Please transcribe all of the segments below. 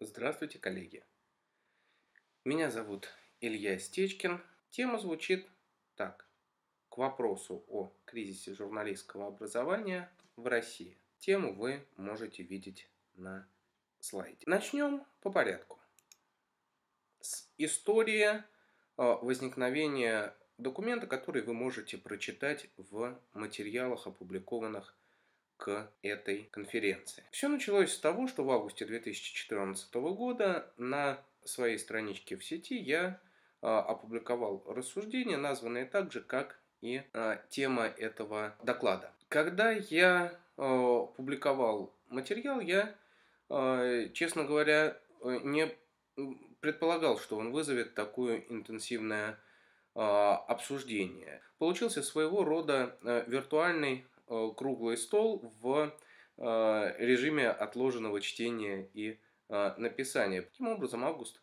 Здравствуйте, коллеги! Меня зовут Илья Стечкин. Тема звучит так. К вопросу о кризисе журналистского образования в России. Тему вы можете видеть на слайде. Начнем по порядку. С истории э, возникновения документа, который вы можете прочитать в материалах, опубликованных к этой конференции. Все началось с того, что в августе 2014 года на своей страничке в сети я а, опубликовал рассуждения, названные так же, как и а, тема этого доклада. Когда я а, публиковал материал, я, честно говоря, не предполагал, что он вызовет такое интенсивное обсуждение. Получился своего рода виртуальный Э, круглый стол в э, режиме отложенного чтения и э, написания. Таким образом, август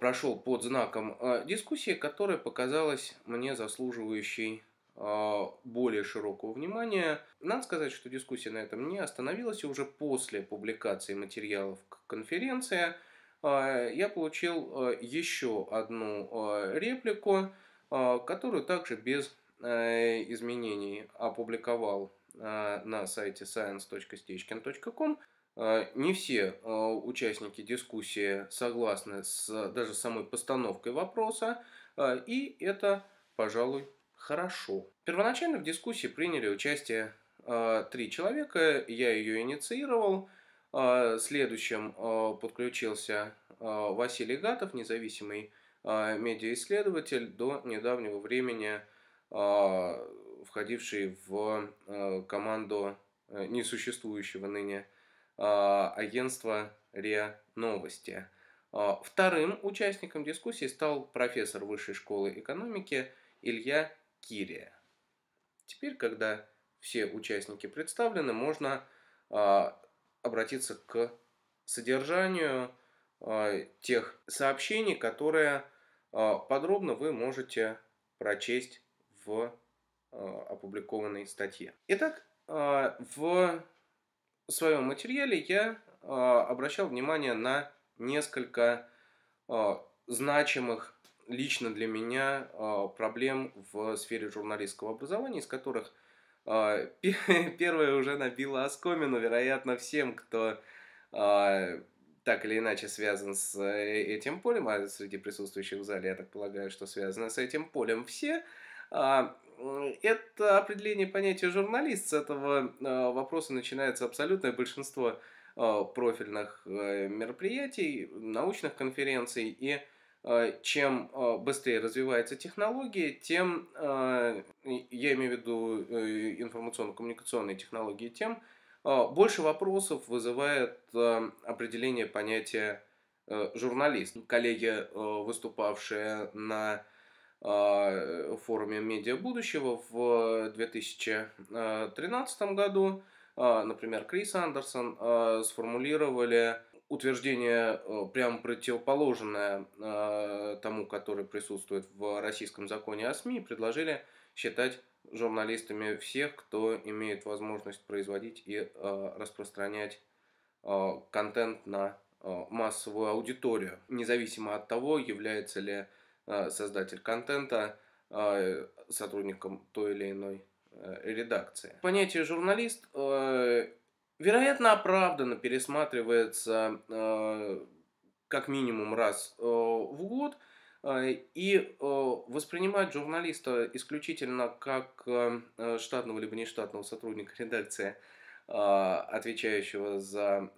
прошел под знаком дискуссии, которая показалась мне заслуживающей более широкого внимания. Надо сказать, что дискуссия на этом не остановилась, и уже после публикации материалов конференции я получил еще одну реплику, которую также без Э, изменений опубликовал э, на сайте science.stechkin.com. Э, не все участники дискуссии согласны с даже самой постановкой вопроса, и это, пожалуй, хорошо. Первоначально в дискуссии приняли участие три человека, я ее инициировал. Следующим подключился Василий Гатов, независимый медиаисследователь, до недавнего времени – а, входивший в э, команду э, несуществующего ныне а, агентства РИА Новости. А, вторым участником дискуссии стал профессор Высшей школы экономики Илья Кирия. Теперь, когда все участники представлены, можно обратиться к содержанию тех сообщений, которые подробно вы можете прочесть в э, опубликованной статье. Итак, э, в своем материале я э, обращал внимание на несколько значимых лично для меня проблем в сфере журналистского образования, из которых первая уже набила оскомину, вероятно, всем, кто так или иначе связан с этим полем, а среди присутствующих в зале, я так полагаю, что связано с этим полем все – а, это определение понятия журналист. С этого а, вопроса начинается абсолютное большинство а, профильных э, мероприятий, научных конференций. И чем быстрее развивается технология, тем, я имею в виду э, информационно-коммуникационные технологии, тем больше вопросов вызывает определение понятия э, журналист. Коллеги, выступавшие на а, форуме «Медиа будущего» в 2013 году, а, например, Крис Андерсон, а, сформулировали утверждение прямо противоположное тому, которое присутствует в российском законе о СМИ, предложили считать журналистами всех, кто имеет возможность производить и распространять контент на массовую аудиторию, независимо от того, является ли а, создатель контента а, сотрудником той или иной э, редакции. Понятие журналист, э, вероятно, оправданно пересматривается э, как минимум раз в год, и воспринимать журналиста исключительно как штатного либо нештатного сотрудника редакции, отвечающего за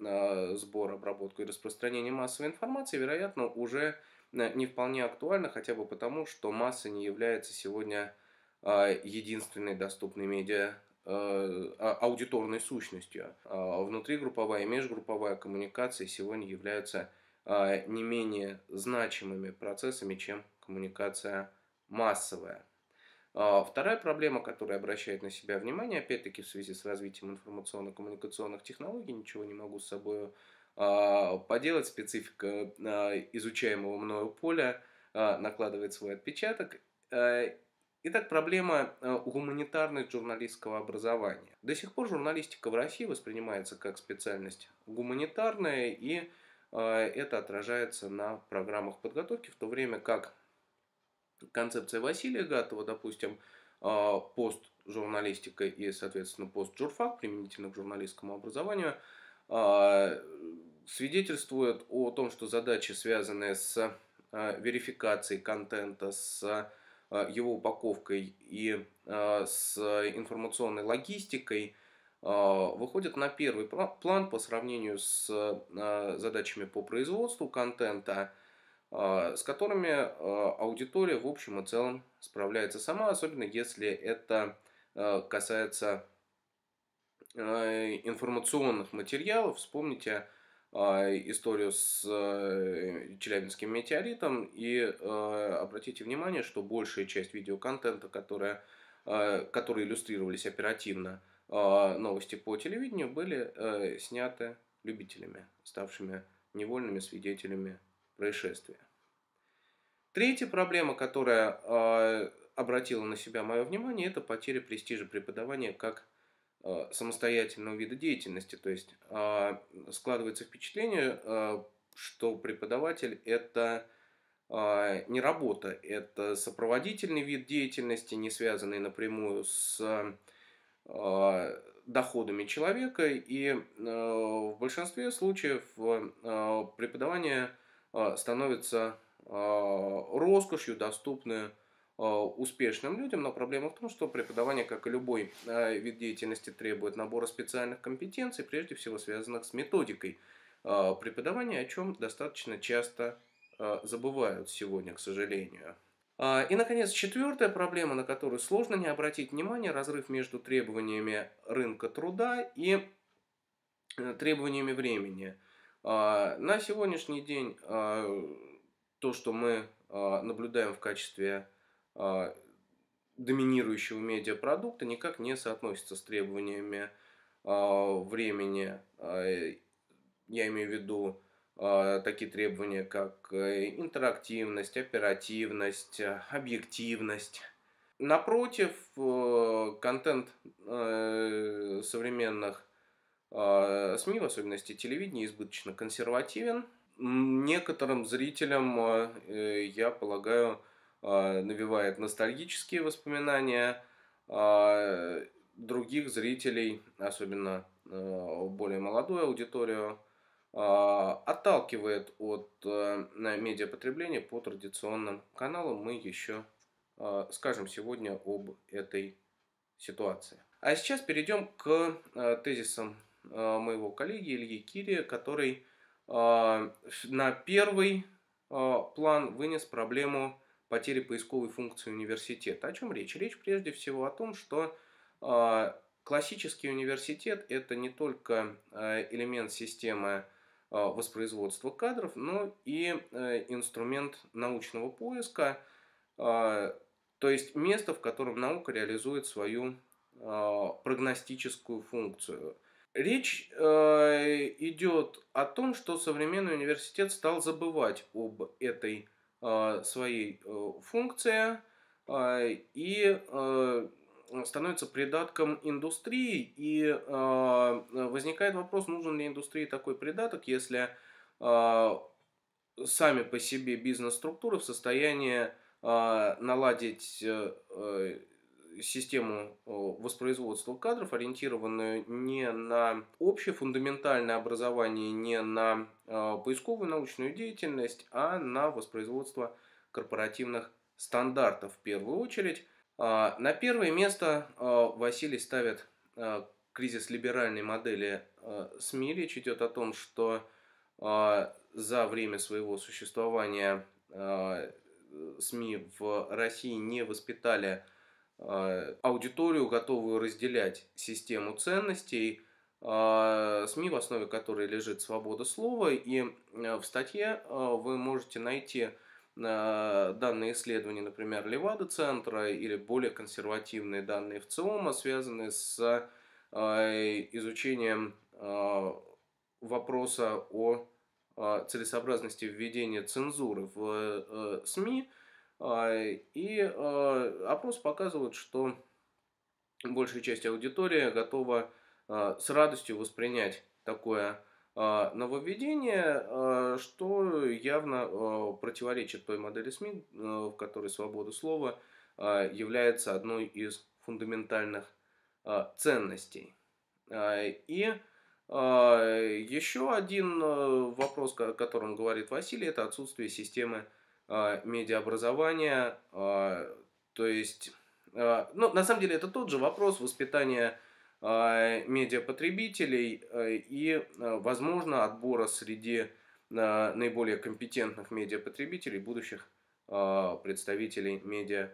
сбор, обработку и распространение массовой информации, вероятно, уже не вполне актуально, хотя бы потому, что масса не является сегодня а, единственной доступной медиа э, а, аудиторной сущностью. А, внутригрупповая и межгрупповая коммуникация сегодня являются не менее значимыми процессами, чем коммуникация массовая. Вторая проблема, которая обращает на себя внимание, опять-таки в связи с развитием информационно-коммуникационных технологий, ничего не могу с собой а, поделать, специфика а, изучаемого мною поля а, накладывает свой отпечаток. Итак, проблема гуманитарной журналистского образования. До сих пор журналистика в России воспринимается как специальность гуманитарная, и это отражается на программах подготовки, в то время как концепция Василия Гатова, допустим, пост-журналистика и, соответственно, пост-журфак, применительно к журналистскому образованию, свидетельствует о том, что задачи, связанные с а, верификацией контента, с а, его упаковкой и а, с информационной логистикой, выходят на первый план по сравнению с задачами по производству контента, с которыми аудитория в общем и целом справляется сама, особенно если это касается информационных материалов. Вспомните а, историю с э, Челябинским метеоритом. И э, обратите внимание, что большая часть видеоконтента, которая, э, которые иллюстрировались оперативно, а, новости по телевидению были сняты любителями, ставшими невольными свидетелями происшествия. Третья проблема, которая а, обратила на себя мое внимание, это потеря престижа преподавания как Э, самостоятельного вида деятельности. То есть а, складывается впечатление, а, что преподаватель это а, не работа, это сопроводительный вид деятельности, не связанный напрямую с доходами человека, и э, в большинстве случаев э, преподавание становится роскошью, доступной а, успешным людям, но проблема в том, что преподавание, как и любой а, вид деятельности, требует набора специальных компетенций, прежде всего связанных с методикой а, преподавания, о чем достаточно часто забывают сегодня, к сожалению. И, наконец, четвертая проблема, на которую сложно не обратить внимание, разрыв между требованиями рынка труда и э, требованиями времени. На сегодняшний день то, что мы наблюдаем в качестве а, доминирующего медиапродукта никак не соотносится с требованиями а, времени. А, э, я имею в виду такие требования, как э, интерактивность, оперативность, объективность. Напротив, э, контент современных СМИ, в особенности телевидения, избыточно консервативен. Некоторым зрителям, я полагаю, а, навевает ностальгические воспоминания а, других зрителей, особенно а, более молодую аудиторию, отталкивает от э, медиапотребления по традиционным каналам. Мы еще скажем сегодня об этой ситуации. А сейчас перейдем к э, тезисам э, моего коллеги Ильи Кири, который на первый план вынес проблему потери поисковой функции университета. О чем речь? Речь прежде всего о том, что а, классический университет – это не только а, элемент системы а, воспроизводства кадров, но и инструмент научного поиска, то есть место, в котором наука реализует свою прогностическую функцию. Речь идет о том, что современный университет стал забывать об этой функции а, своей э, функции а, и э, становится придатком индустрии, и а, возникает вопрос, нужен ли индустрии такой придаток, если сами по себе бизнес-структуры в состоянии наладить э, систему воспроизводства кадров, ориентированную не на общее фундаментальное образование, не на а, поисковую научную деятельность, а на воспроизводство корпоративных стандартов в первую очередь. А, на первое место а, Василий ставит кризис либеральной модели СМИ. Речь идет о том, что за время своего существования СМИ в России не воспитали а, аудиторию, готовую разделять систему ценностей, а, СМИ, в основе которой лежит свобода слова. И э, в статье э, вы можете найти э, данные исследования, например, Левада-центра или более консервативные данные в ЦИОМа, связанные с изучением вопроса о целесообразности введения цензуры в СМИ – а, и а, опрос показывает, что большая часть аудитории готова а, с радостью воспринять такое нововведение, что явно противоречит той модели СМИ, в которой свобода слова является одной из фундаментальных ценностей. И еще один вопрос, о котором говорит Василий, это отсутствие системы а, медиаобразования, а, то есть, а, ну, на самом деле это тот же вопрос воспитания медиапотребителей и, возможно, отбора среди наиболее компетентных медиапотребителей, будущих представителей медиа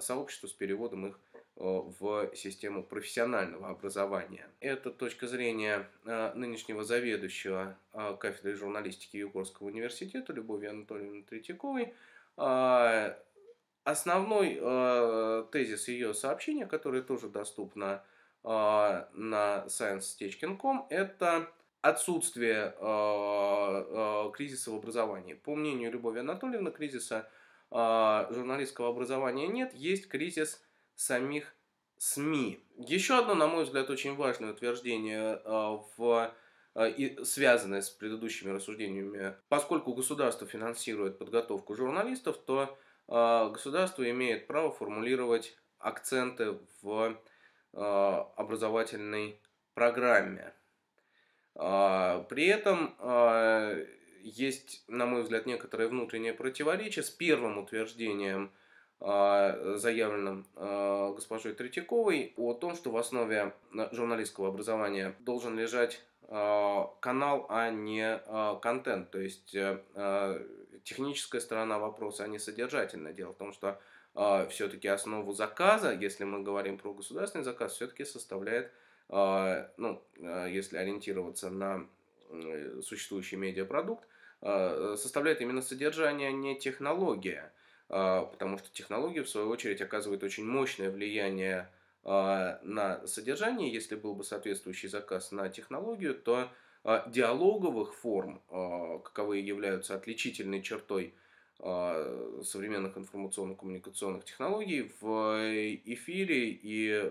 сообщества с переводом их Э, в систему профессионального образования. Это точка зрения э, нынешнего заведующего э, кафедры журналистики Югорского университета Любови Анатольевны Третьяковой. А, основной тезис ее сообщения, который тоже доступно на science.com, это отсутствие кризиса в образовании. По мнению Любови Анатольевны, кризиса журналистского образования нет, есть кризис – самих СМИ. Еще одно, на мой взгляд, очень важное утверждение а, в а, связанное с предыдущими рассуждениями. Поскольку государство финансирует подготовку журналистов, то а, государство имеет право формулировать акценты в образовательной программе. При этом есть, на мой взгляд, некоторое внутреннее противоречие с первым утверждением – а, заявленным а, госпожой Третьяковой, о том, что в основе э, журналистского образования должен лежать а, канал, а не контент, то есть э, техническая сторона вопроса, а не содержательная. Дело в том, что все-таки основу заказа, если мы говорим про государственный заказ, все-таки составляет, ну, э, если ориентироваться на существующий медиапродукт, составляет именно содержание, а не технология. А, потому что технологии в свою очередь, оказывают очень мощное влияние а, на содержание. Если был бы соответствующий заказ на технологию, то а, диалоговых форм, каковые являются отличительной чертой современных информационно-коммуникационных технологий в э, эфире и э,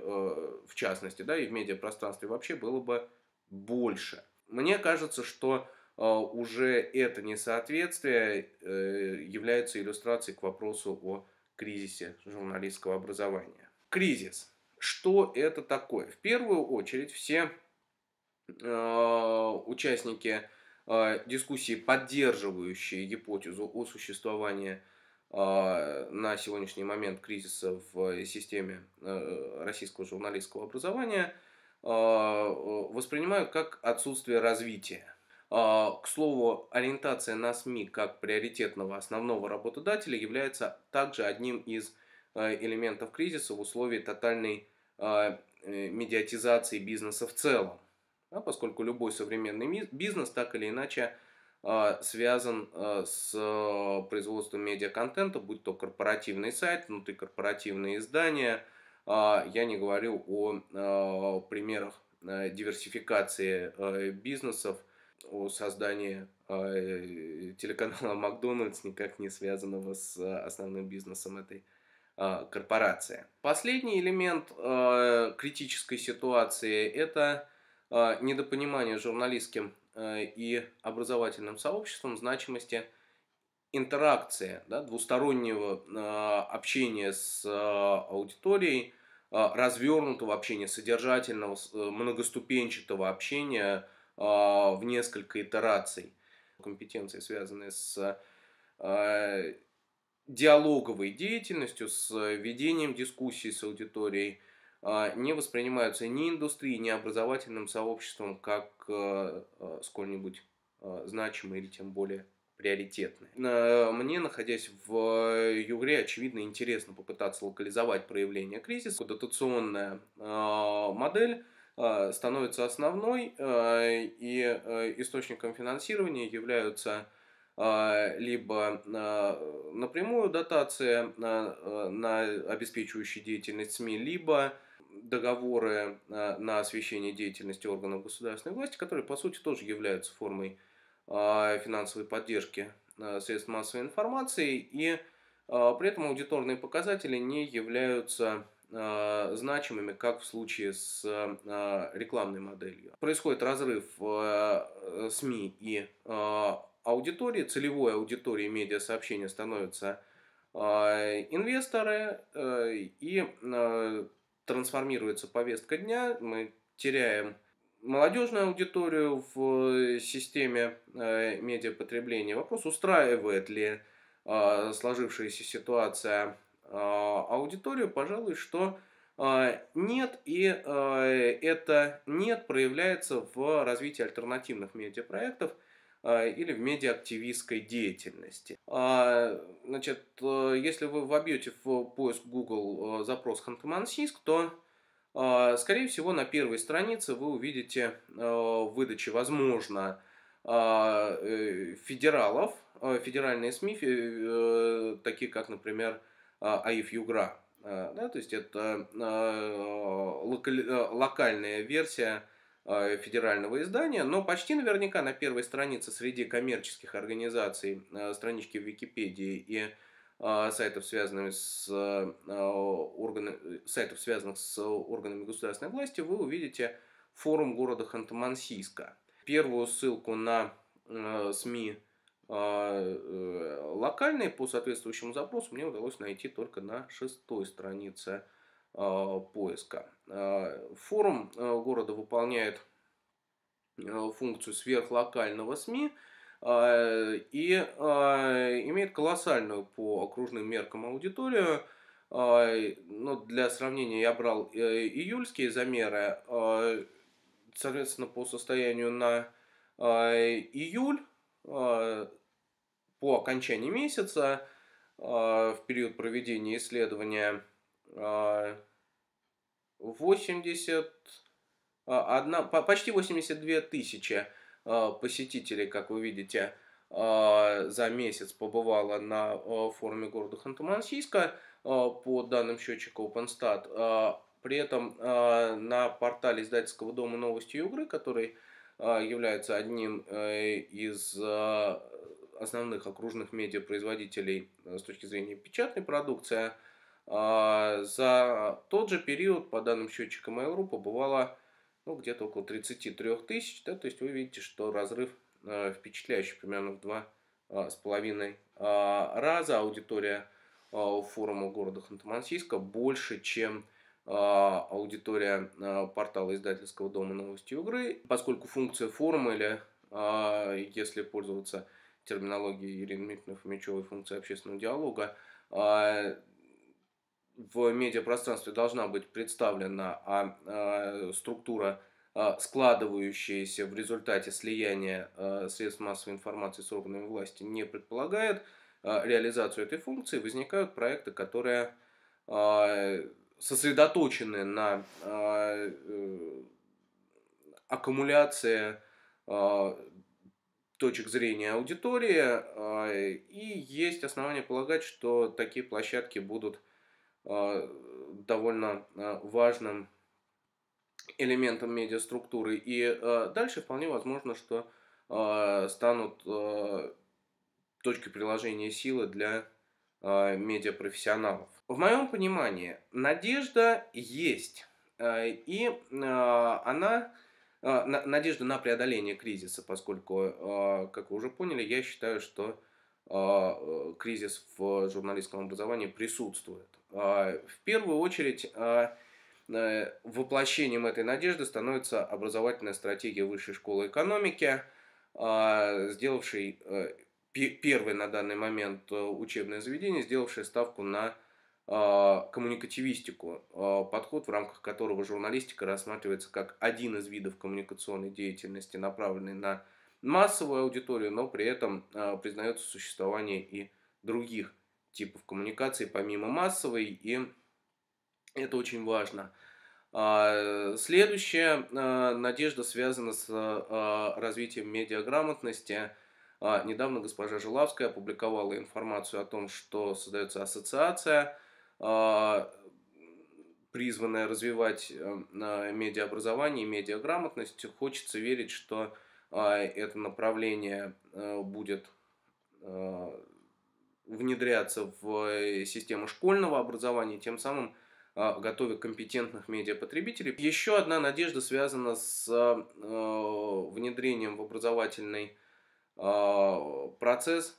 в частности, да, и в медиапространстве вообще было бы больше. Мне кажется, что а, уже это несоответствие э, является иллюстрацией к вопросу о кризисе журналистского образования. Кризис. Что это такое? В первую очередь все а, участники а, дискуссии, поддерживающие гипотезу о существовании на сегодняшний момент кризиса в системе э, российского журналистского образования, воспринимают как отсутствие развития а, к слову, ориентация на СМИ как приоритетного основного работодателя является также одним из э, элементов кризиса в условии тотальной а, э, медиатизации бизнеса в целом, а поскольку любой современный бизнес так или иначе связан э, с производством медиаконтента, будь то корпоративный сайт, внутрикорпоративные издания. Я не говорю о примерах диверсификации бизнесов – о создании а, э, телеканала Макдональдс, никак не связанного с а, основным бизнесом этой а, корпорации. Последний элемент критической ситуации – это недопонимание журналистским и образовательным сообществом значимости интеракции, да, двустороннего общения с аудиторией, развернутого общения, содержательного, многоступенчатого общения – а, в несколько итераций. Компетенции, связанные с а, диалоговой деятельностью, с ведением дискуссий с аудиторией, а, не воспринимаются ни индустрией, ни образовательным сообществом как сколь-нибудь значимые или тем более приоритетные. Мне, находясь в Югре, очевидно интересно попытаться локализовать проявление кризиса. Дотационная модель – а, становится основной, а, и а, источником финансирования являются либо напрямую дотация на обеспечивающую деятельность СМИ, либо договоры на освещение деятельности органов государственной власти, которые, по сути, тоже являются формой финансовой поддержки средств массовой информации, и при этом аудиторные показатели не являются а, значимыми, как в случае с а, рекламной моделью. Происходит разрыв э, СМИ и а, аудитории, целевой аудитории медиа сообщения становятся инвесторы и трансформируется повестка дня, мы теряем молодежную аудиторию в системе э, медиапотребления. Вопрос, устраивает ли сложившаяся ситуация а, аудиторию, пожалуй, что а, нет, и а, это нет проявляется в развитии альтернативных медиапроектов или в медиа-активистской деятельности. Значит, э, если вы вобьете в поиск Google э, запрос Ханты-Мансийск, то, скорее всего, на первой странице вы увидите э, в возможно, федералов, федеральные СМИ, такие как, например, Аиф а Югра. Э, да, то есть это э, э, локальная версия федерального издания, но почти наверняка на первой странице среди коммерческих организаций, странички в Википедии и сайтов, связанных с, органами, сайтов, связанных с органами государственной власти, вы увидите форум города Ханты-Мансийска. Первую ссылку на СМИ а, э, Локальные по соответствующему запросу мне удалось найти только на шестой странице а, поиска. А, форум э, города выполняет э, функцию сверхлокального СМИ и имеет колоссальную по окружным меркам аудиторию. Но ну, для сравнения я брал июльские замеры, соответственно, по состоянию на июль по окончании месяца а, в период проведения исследования 80, а, а, одна, почти 82 тысячи посетителей, как вы видите, за месяц побывало на форуме города Ханты-Мансийска по данным счетчика OpenStat. При этом на портале издательского дома «Новости Югры», который является одним э, из основных окружных медиапроизводителей э, с точки зрения печатной продукции, а, за тот же период, по данным счетчика Mail.ru, побывало ну, где-то около 33 тысяч. Да, то есть вы видите, что разрыв э, впечатляющий примерно в два э, с половиной а, раза. Аудитория форума города Ханты-Мансийска больше, чем аудитория портала издательского дома «Новости Угры», поскольку функция форума или если пользоваться терминологии Ирины Дмитриевны Фомичевой функции общественного диалога, а, в медиапространстве должна быть представлена а, а структура, а, складывающаяся в результате слияния средств массовой информации с органами власти, не предполагает реализацию этой функции, возникают проекты, которые сосредоточены на э, аккумуляции точек зрения аудитории, а, и есть основания полагать, что такие площадки будут а, довольно а, важным элементом медиаструктуры. И дальше вполне возможно, что станут точки приложения силы для медиапрофессионалов. В моем понимании надежда есть, и она а, надежда на преодоление кризиса, поскольку, а, как вы уже поняли, я считаю, что а, э, кризис в журналистском образовании присутствует. В первую очередь, э, воплощением этой надежды становится образовательная стратегия Высшей школы экономики, сделавшей э, первый на данный момент учебное заведение, сделавшее ставку на а, коммуникативистику, а, подход, в рамках которого журналистика рассматривается как один из видов коммуникационной деятельности, направленный на массовую аудиторию, но при этом а, признается существование и других типов коммуникации помимо массовой, и это очень важно. Следующая надежда связана с развитием медиаграмотности. Недавно госпожа Жилавская опубликовала информацию о том, что создается ассоциация – а, призванная развивать эм, медиаобразование и медиаграмотность. Хочется верить, что а, это направление э, будет а, внедряться в систему школьного образования, тем самым готовя компетентных медиапотребителей. Еще одна надежда связана с э, внедрением в образовательный процесс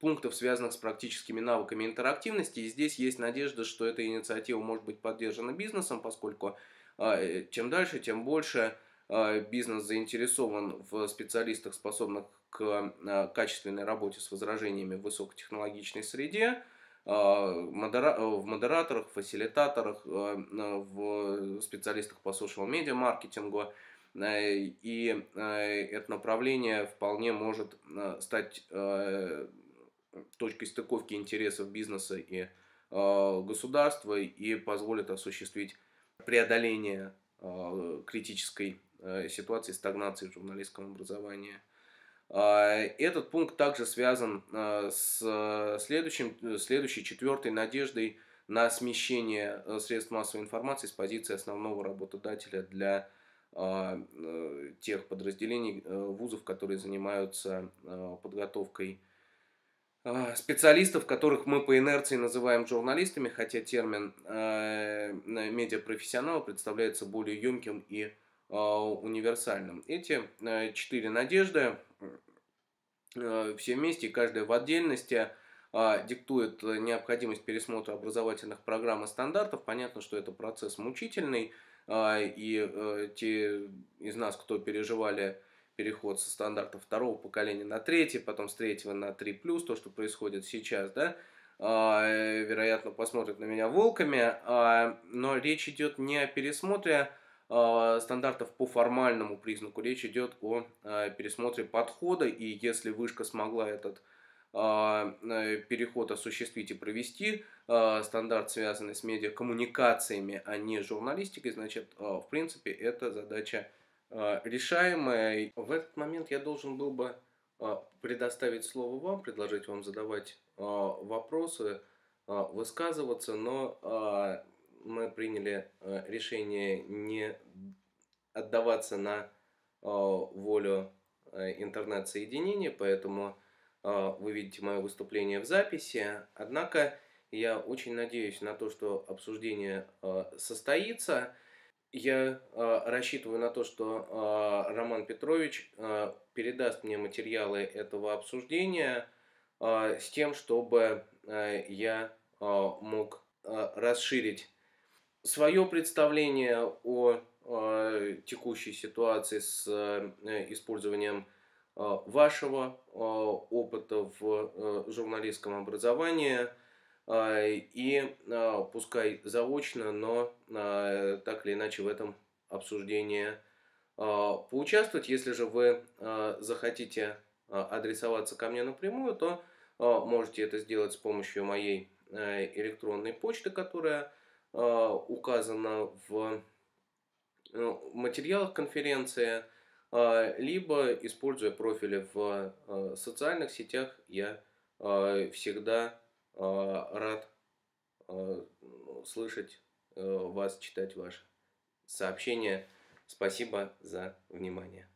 пунктов, связанных с практическими навыками интерактивности. И здесь есть надежда, что эта инициатива может быть поддержана бизнесом, поскольку а, э, чем дальше, тем больше а, бизнес заинтересован в специалистах, способных к а, качественной работе с возражениями в высокотехнологичной среде, э, в модераторах, фасилитаторах, в специалистах по social-медиа маркетингу. Э, и это направление вполне может стать точкой стыковки интересов бизнеса и а, государства и позволит осуществить преодоление а, критической а, ситуации стагнации в журналистском образовании. Этот пункт также связан с следующим, э, следующей четвертой надеждой на смещение э, средств массовой информации с позиции основного работодателя для э, тех подразделений вузов, которые занимаются подготовкой а, специалистов, которых мы по инерции называем журналистами, хотя термин э, медиапрофессионала представляется более емким и э, универсальным. Эти э, четыре надежды э, все вместе, каждая в отдельности, э, диктует необходимость пересмотра образовательных программ и стандартов. Понятно, что это процесс мучительный, а, и те из нас, кто переживали переход со стандарта второго поколения на третье, потом с третьего на три плюс, то, что происходит сейчас, да, а, э, вероятно, посмотрят на меня волками, а, но речь идет не о пересмотре а, стандартов по формальному признаку, речь идет о пересмотре подхода, и если вышка смогла этот э, переход осуществить и провести, стандарт, связанный с медиакоммуникациями, а не журналистикой, значит, в принципе, это задача а, решаемое. В этот момент я должен был бы а, предоставить слово вам, предложить вам задавать а, вопросы, высказываться, но мы приняли решение не отдаваться на волю интернет-соединения, поэтому вы видите мое выступление в записи. Однако я очень надеюсь на то, что обсуждение состоится. Я э, рассчитываю на то, что э, Роман Петрович э, передаст мне материалы этого обсуждения э, с тем, чтобы э, я э, мог э, расширить свое представление о э, текущей ситуации с э, использованием э, вашего э, опыта в э, журналистском образовании – а, и а, пускай заочно, но а, так или иначе в этом обсуждении поучаствовать. Если же вы захотите адресоваться ко мне напрямую, то можете это сделать с помощью моей электронной почты, которая указана ну, в материалах конференции, либо используя профили в социальных сетях, я всегда а, рад а, ну, слышать э, вас, читать ваши сообщения. Спасибо за внимание.